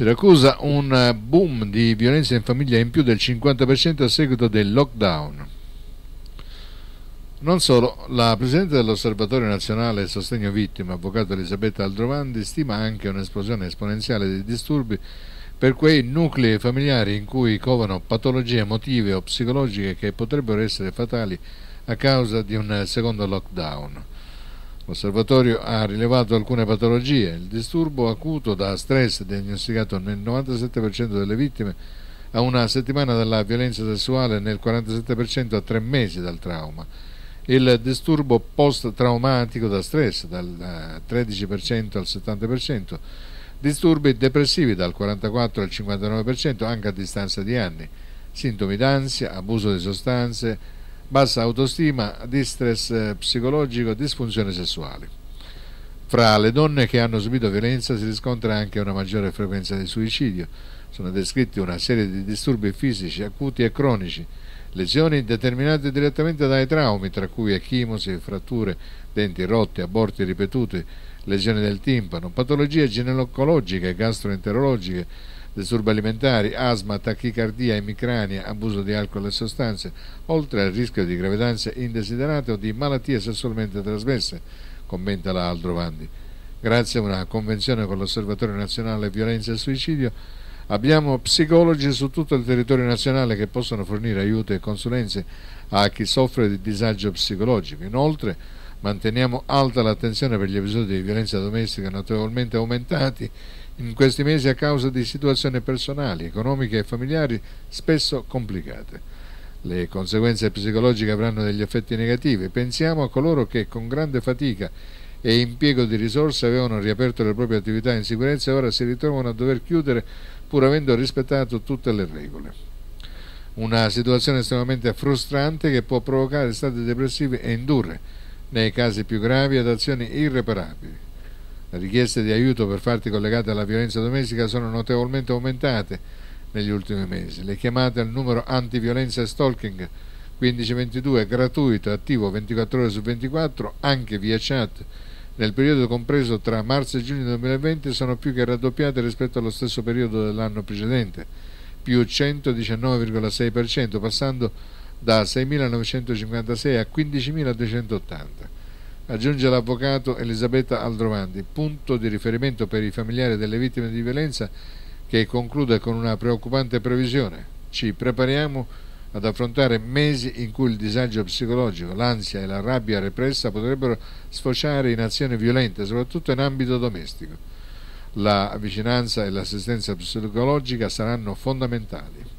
Siracusa un eh, boom di violenza in famiglia in più del 50% a seguito del lockdown. Non solo, la Presidente dell'Osservatorio Nazionale Sostegno Vittima, Avvocato Elisabetta Aldrovandi, stima anche un'esplosione esponenziale dei disturbi per quei nuclei familiari in cui covano patologie emotive o psicologiche che potrebbero essere fatali a causa di un eh, secondo lockdown. L'osservatorio ha rilevato alcune patologie. Il disturbo acuto da stress diagnosticato nel 97% delle vittime a una settimana dalla violenza sessuale e nel 47% a tre mesi dal trauma. Il disturbo post-traumatico da stress dal 13% eh, al 70%. Disturbi depressivi dal 44 al 59% anche a distanza di anni. Sintomi d'ansia, abuso di sostanze, bassa autostima, distress eh, psicologico, disfunzione sessuale. Fra le donne che hanno subito violenza si riscontra anche una maggiore frequenza di suicidio. Sono descritti una serie di disturbi fisici acuti e cronici, Lesioni determinate direttamente dai traumi, tra cui echimosi, fratture, denti rotti, aborti ripetuti, lesioni del timpano, patologie ginecologiche, gastroenterologiche, disturbi alimentari, asma, tachicardia, emicrania, abuso di alcol e sostanze, oltre al rischio di gravidanze indesiderate o di malattie sessualmente trasmesse, commenta la Aldrovandi. Grazie a una convenzione con l'Osservatorio Nazionale Violenza e Suicidio, Abbiamo psicologi su tutto il territorio nazionale che possono fornire aiuto e consulenze a chi soffre di disagio psicologico. Inoltre manteniamo alta l'attenzione per gli episodi di violenza domestica notevolmente aumentati in questi mesi a causa di situazioni personali, economiche e familiari spesso complicate. Le conseguenze psicologiche avranno degli effetti negativi. Pensiamo a coloro che con grande fatica e impiego di risorse avevano riaperto le proprie attività in sicurezza e ora si ritrovano a dover chiudere pur avendo rispettato tutte le regole. Una situazione estremamente frustrante che può provocare stati depressivi e indurre, nei casi più gravi, ad azioni irreparabili. Le richieste di aiuto per farti collegate alla violenza domestica sono notevolmente aumentate negli ultimi mesi. Le chiamate al numero antiviolenza e stalking 1522 gratuito e attivo 24 ore su 24 anche via chat nel periodo compreso tra marzo e giugno 2020 sono più che raddoppiate rispetto allo stesso periodo dell'anno precedente, più 119,6%, passando da 6.956 a 15.280. Aggiunge l'avvocato Elisabetta Aldrovandi, punto di riferimento per i familiari delle vittime di violenza, che conclude con una preoccupante previsione. Ci prepariamo ad affrontare mesi in cui il disagio psicologico, l'ansia e la rabbia repressa potrebbero sfociare in azioni violente, soprattutto in ambito domestico. La vicinanza e l'assistenza psicologica saranno fondamentali.